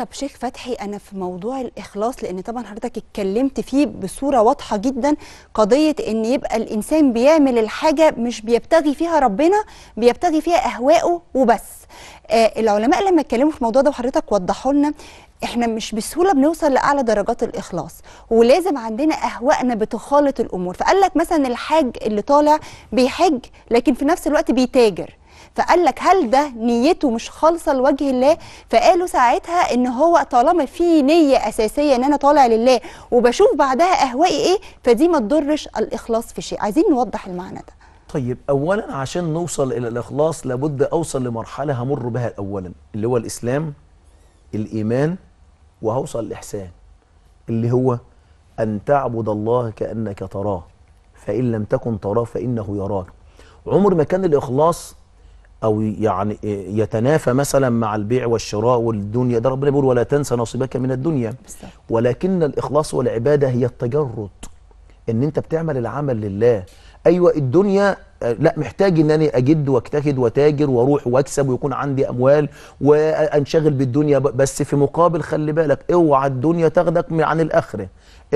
طب شيخ فتحي انا في موضوع الاخلاص لان طبعا حضرتك اتكلمت فيه بصوره واضحه جدا قضيه ان يبقى الانسان بيعمل الحاجه مش بيبتغي فيها ربنا بيبتغي فيها اهواءه وبس آه العلماء لما اتكلموا في الموضوع ده وحضرتك وضحوا لنا احنا مش بسهوله بنوصل لاعلى درجات الاخلاص ولازم عندنا اهوائنا بتخالط الامور فقال لك مثلا الحاج اللي طالع بيحج لكن في نفس الوقت بيتاجر فقال لك هل ده نيته مش خالصه لوجه الله فقالوا ساعتها ان هو طالما في نيه اساسيه ان انا طالع لله وبشوف بعدها اهوائي ايه فدي ما تضرش الاخلاص في شيء عايزين نوضح المعنى ده طيب اولا عشان نوصل الى الاخلاص لابد اوصل لمرحله همر بها اولا اللي هو الاسلام الايمان وهوصل الاحسان اللي هو ان تعبد الله كانك تراه فان لم تكن تراه فانه يراك عمر ما كان الاخلاص او يعني يتنافى مثلا مع البيع والشراء والدنيا ده ربنا بيقول ولا تنسى نصيبك من الدنيا ولكن الاخلاص والعباده هي التجرد ان انت بتعمل العمل لله ايوه الدنيا لا محتاج ان انا اجد واجتهد وتاجر واروح واكسب ويكون عندي اموال وانشغل بالدنيا بس في مقابل خلي بالك اوعى الدنيا تاخدك عن الاخره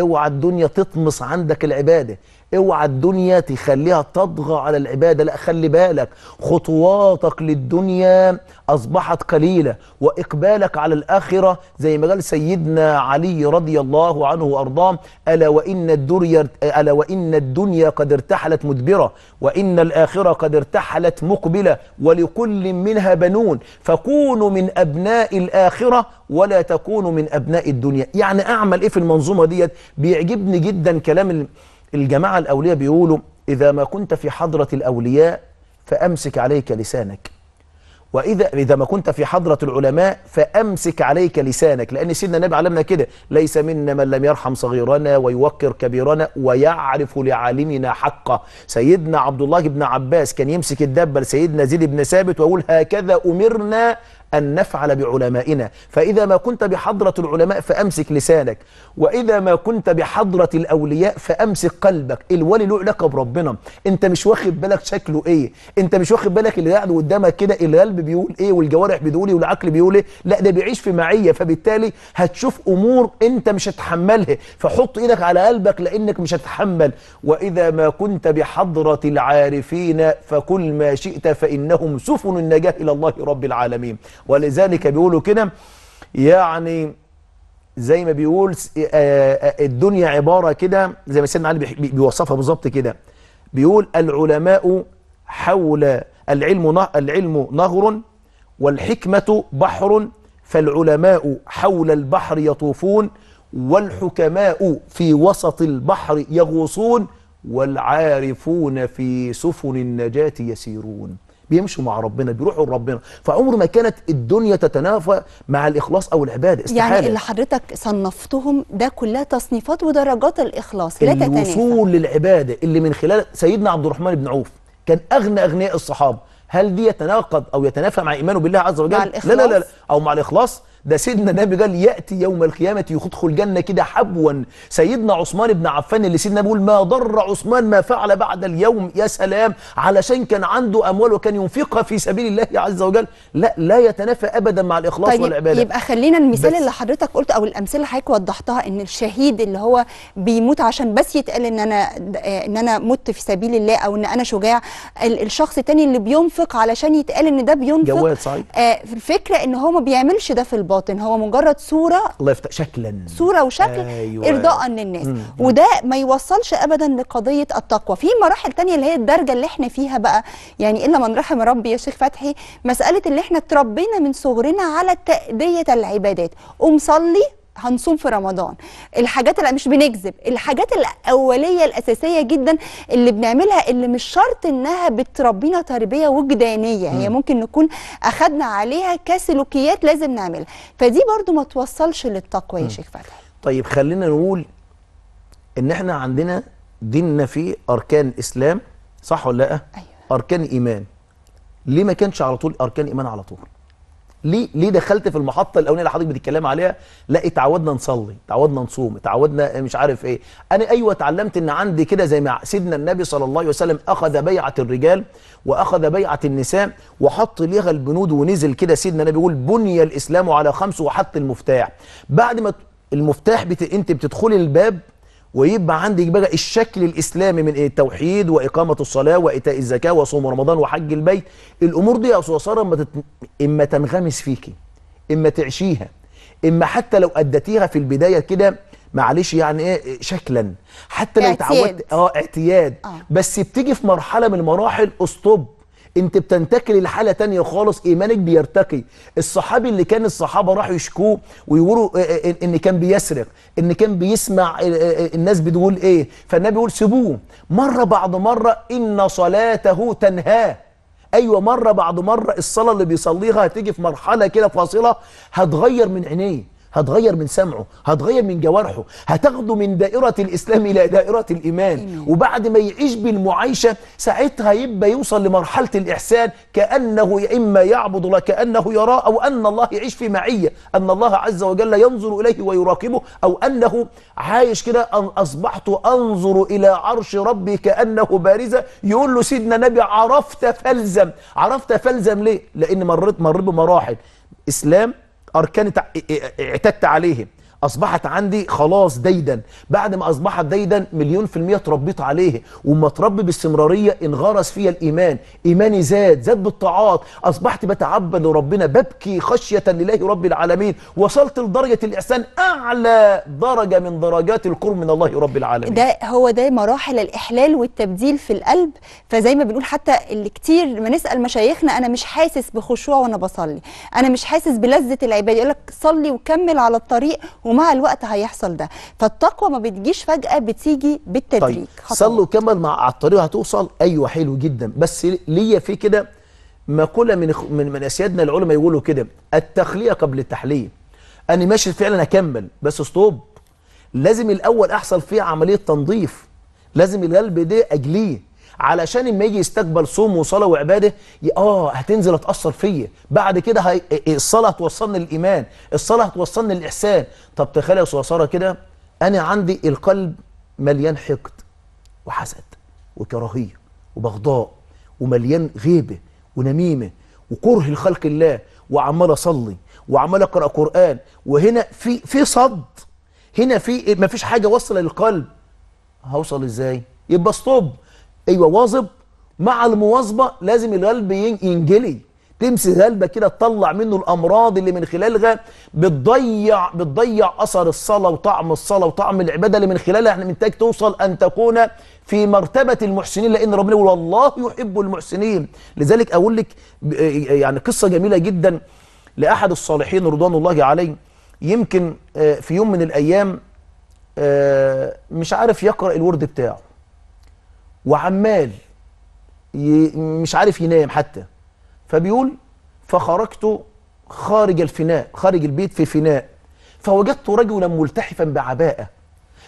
اوعى الدنيا تطمس عندك العباده اوعى الدنيا تخليها تطغى على العباده لا خلي بالك خطواتك للدنيا اصبحت قليله واقبالك على الاخره زي ما قال سيدنا علي رضي الله عنه وارضاه الا وان الدنيا الا وان الدنيا قد ارتحلت مدبره وان إن الآخرة قد ارتحلت مقبلة ولكل منها بنون فكونوا من أبناء الآخرة ولا تكونوا من أبناء الدنيا يعني أعمل إيه في المنظومة دي بيعجبني جدا كلام الجماعة الأولياء بيقولوا إذا ما كنت في حضرة الأولياء فأمسك عليك لسانك وإذا إذا ما كنت في حضرة العلماء فأمسك عليك لسانك لأن سيدنا النبي علمنا كده ليس منا من لم يرحم صغيرنا ويوقر كبيرنا ويعرف لعالمنا حقه سيدنا عبد الله بن عباس كان يمسك الدبة لسيدنا زيد بن ثابت ويقول هكذا أمرنا أن نفعل بعلمائنا فإذا ما كنت بحضرة العلماء فأمسك لسانك وإذا ما كنت بحضرة الأولياء فأمسك قلبك الولي له علاقة بربنا أنت مش واخد بالك شكله إيه أنت مش واخد بالك اللي قاعد قدامك كده القلب بيقول إيه والجوارح بتقول إيه والعقل بيقول إيه لا ده بيعيش في معية فبالتالي هتشوف أمور أنت مش هتحملها فحط إيدك على قلبك لأنك مش هتحمل وإذا ما كنت بحضرة العارفين فكل ما شئت فإنهم سفن النجاة إلى الله رب العالمين ولذلك بيقولوا كده يعني زي ما بيقول آه، آه، الدنيا عبارة كده زي ما سيدنا علي بيوصفها بالظبط كده بيقول العلماء حول العلم العلم نهر والحكمة بحر فالعلماء حول البحر يطوفون والحكماء في وسط البحر يغوصون والعارفون في سفن النجاة يسيرون بيمشوا مع ربنا بيروحوا لربنا فعمر ما كانت الدنيا تتنافى مع الاخلاص او العباده استحاله يعني اللي حضرتك صنفتهم ده كلها تصنيفات ودرجات الاخلاص لا تتنافى الوصول للعباده اللي من خلال سيدنا عبد الرحمن بن عوف كان اغنى اغنياء الصحابه هل دي يتناقض او يتنافى مع ايمانه بالله عز وجل مع الإخلاص؟ لا, لا لا لا او مع الاخلاص ده سيدنا النبي قال ياتي يوم القيامه يدخل الجنه كده حبوا سيدنا عثمان بن عفان اللي سيدنا بيقول ما ضر عثمان ما فعل بعد اليوم يا سلام علشان كان عنده اموال وكان ينفقها في سبيل الله عز وجل لا لا يتنافى ابدا مع الاخلاص طيب والعباده يبقى خلينا المثال اللي حضرتك قلت او الامثله اللي حضرتك وضحتها ان الشهيد اللي هو بيموت عشان بس يتقال ان انا ان انا مت في سبيل الله او ان انا شجاع الشخص الثاني اللي بينفق علشان يتقال ان ده بينفق جواد صحيح آه الفكره ان هو ما بيعملش ده في البطن الباطن هو مجرد صوره الله يفتح شكلا صوره وشكل أيوة. ارضاء للناس مم. وده ما يوصلش ابدا لقضيه التقوى في مراحل تانية اللي هي الدرجه اللي احنا فيها بقى يعني الا من رحم ربي يا شيخ فتحي مساله اللي احنا اتربينا من صغرنا على تاديه العبادات قوم صلي هنصوم في رمضان الحاجات اللي مش بنكذب الحاجات الاوليه الاساسيه جدا اللي بنعملها اللي مش شرط انها بتربينا تربيه وجدانيه هي ممكن نكون اخدنا عليها كسلوكيات لازم نعملها فدي برضو ما توصلش للتقوى يا شيخ فتحي طيب خلينا نقول ان احنا عندنا ديننا فيه اركان اسلام صح ولا لا أيوة. اركان ايمان ليه ما كانش على طول اركان ايمان على طول ليه ليه دخلت في المحطه الاولانيه اللي حضرتك بتتكلم عليها لا اتعودنا نصلي اتعودنا نصوم اتعودنا مش عارف ايه انا ايوه اتعلمت ان عندي كده زي ما سيدنا النبي صلى الله عليه وسلم اخذ بيعه الرجال واخذ بيعه النساء وحط ليها البنود ونزل كده سيدنا النبي بيقول بني الاسلام على خمس وحط المفتاح بعد ما المفتاح بت... انت بتدخلي الباب ويبقى عندك بقى الشكل الاسلامي من إيه؟ التوحيد واقامه الصلاه وايتاء الزكاه وصوم رمضان وحج البيت الامور دي يا استاذ ساره اما, تت... إما تنغمس فيكي اما تعشيها اما حتى لو اديتيها في البدايه كده معلش يعني ايه شكلا حتى لو اتعودت اه اعتياد آه. بس بتيجي في مرحله من المراحل استوب انت بتنتقل لحاله تانية خالص ايمانك بيرتقي الصحابي اللي كان الصحابه راحوا يشكوه ويقولوا إيه، إيه، ان كان بيسرق ان كان بيسمع إيه، الناس بتقول ايه فالنبي يقول سيبوه مره بعد مره ان صلاته تنهاه ايوه مره بعد مره الصلاه اللي بيصليها هتيجي في مرحله كده فاصله هتغير من عينيه هتغير من سمعه هتغير من جوارحه هتاخده من دائرة الإسلام إلى دائرة الإيمان وبعد ما يعيش بالمعايشة ساعتها يبقى يوصل لمرحلة الإحسان كأنه إما يعبد الله كأنه يراه أو أن الله يعيش في معية أن الله عز وجل ينظر إليه ويراقبه أو أنه عايش كده أن أصبحت أنظر إلى عرش ربي كأنه بارزة يقول له سيدنا نبي عرفت فلزم عرفت فلزم ليه؟ لأن مريت مريت بمراحل إسلام أركان اعتدت عليهم اصبحت عندي خلاص ديدا بعد ما اصبحت ديدا مليون في المية تربيت عليه وما تربي باستمرارية انغرس فيها الايمان ايماني زاد زاد بالطاعات اصبحت بتعبد لربنا ببكي خشية لله رب العالمين وصلت لدرجة الاحسان اعلى درجة من درجات القرب من الله رب العالمين ده هو ده مراحل الاحلال والتبديل في القلب فزي ما بنقول حتى اللي كتير ما نسأل مشايخنا انا مش حاسس بخشوع وانا بصلي انا مش حاسس بلذة العبادة يقول لك صلي وكمل على الطريق ومع الوقت هيحصل ده فالتقوى ما بتجيش فجأة بتيجي بالتدريج طيب خطأ. صلوا كمل مع على الطريق هتوصل أيوة حلو جدا بس ليا في كده مقولة من, من من أسيادنا العلماء يقولوا كده التخلية قبل التحلية أنا ماشي فعلا أكمل بس ستوب لازم الأول أحصل فيه عملية تنظيف لازم القلب ده أجليه علشان لما يجي يستقبل صوم وصلاه وعباده اه هتنزل هتاثر فيا بعد كده هي... الصلاه هتوصلني للايمان الصلاه هتوصلني للاحسان طب تخيل يا سوسره كده انا عندي القلب مليان حقد وحسد وكراهيه وبغضاء ومليان غيبه ونميمه وكره لخلق الله وعمال اصلي وعمال اقرا قران وهنا في في صد هنا في مفيش حاجه واصله للقلب هوصل ازاي يبقى استوب ايوه واظب مع المواظبه لازم القلب ينجلي تمسك قلبك كده تطلع منه الامراض اللي من خلالها بتضيع بتضيع اثر الصلاه وطعم الصلاه وطعم العباده اللي من خلالها احنا محتاج توصل ان تكون في مرتبه المحسنين لان ربنا يقول والله يحب المحسنين لذلك اقول لك آه، يعني قصه جميله جدا لاحد الصالحين رضوان الله عليه يمكن آه، في يوم من الايام آه، مش عارف يقرا الورد بتاعه وعمال ي... مش عارف ينام حتى فبيقول فخرجت خارج الفناء خارج البيت في فناء فوجدت رجلا ملتحفا بعباءة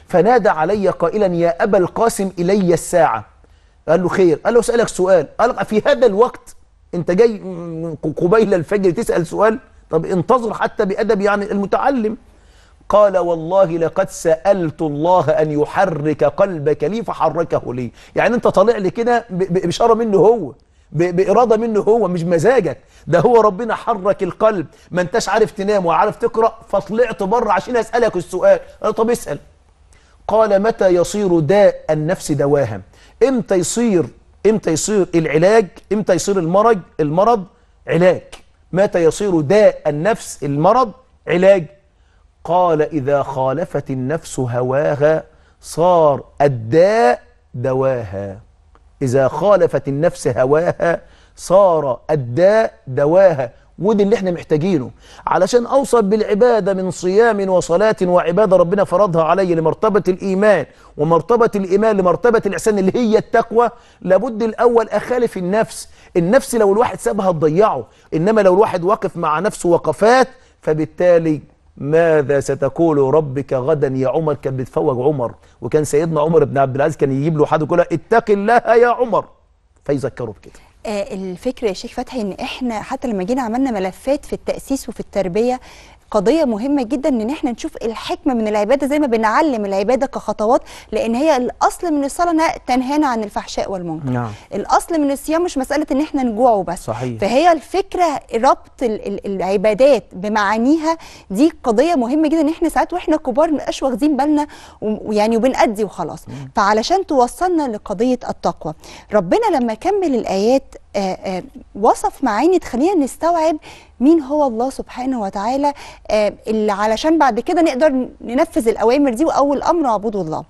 فنادى علي قائلا يا أبا القاسم إلي الساعة قال له خير قال له سألك سؤال قال في هذا الوقت انت جاي قبيل الفجر تسأل سؤال طب انتظر حتى بأدب يعني المتعلم قال والله لقد سألت الله أن يحرك قلبك لي فحركه لي يعني أنت طالع لي كده بإشارة منه هو بإرادة منه هو مش مزاجك ده هو ربنا حرك القلب ما انتش عارف تنام وعارف تقرأ فطلعت بره عشان أسألك السؤال أنا طب اسأل قال متى يصير داء النفس دواها امتى يصير امتى يصير العلاج امتى يصير المرض المرض علاج متى يصير داء النفس المرض علاج قال إذا خالفت النفس هواها صار الداء دواها إذا خالفت النفس هواها صار الداء دواها ودي اللي احنا محتاجينه علشان اوصل بالعباده من صيام وصلاه وعباده ربنا فرضها علي لمرتبه الايمان ومرتبه الايمان لمرتبه الاحسان اللي هي التقوى لابد الاول اخالف النفس النفس لو الواحد سابها تضيعه انما لو الواحد واقف مع نفسه وقفات فبالتالي ماذا ستقول ربك غدا يا عمر كان بيتفوج عمر وكان سيدنا عمر بن عبد العزيز كان يجيب له حد يقول اتق الله يا عمر فيذكره بكده آه، الفكره يا شيخ فتحي ان احنا حتى لما جينا عملنا ملفات في التاسيس وفي التربيه قضيه مهمه جدا ان احنا نشوف الحكمه من العباده زي ما بنعلم العباده كخطوات لان هي الاصل من الصلاه انها تنهانا عن الفحشاء والمنكر نعم. الاصل من الصيام مش مساله ان احنا نجوع وبس صحيح. فهي الفكره ربط العبادات بمعانيها دي قضيه مهمه جدا ان احنا ساعات واحنا كبار مبقاش واخدين بالنا ويعني وبنأدي وخلاص مم. فعلشان توصلنا لقضيه التقوى ربنا لما كمل الايات آه، آه، وصف معاني تخلينا نستوعب مين هو الله سبحانه وتعالى آه، اللي علشان بعد كده نقدر ننفذ الأوامر دي وأول أمر عبود الله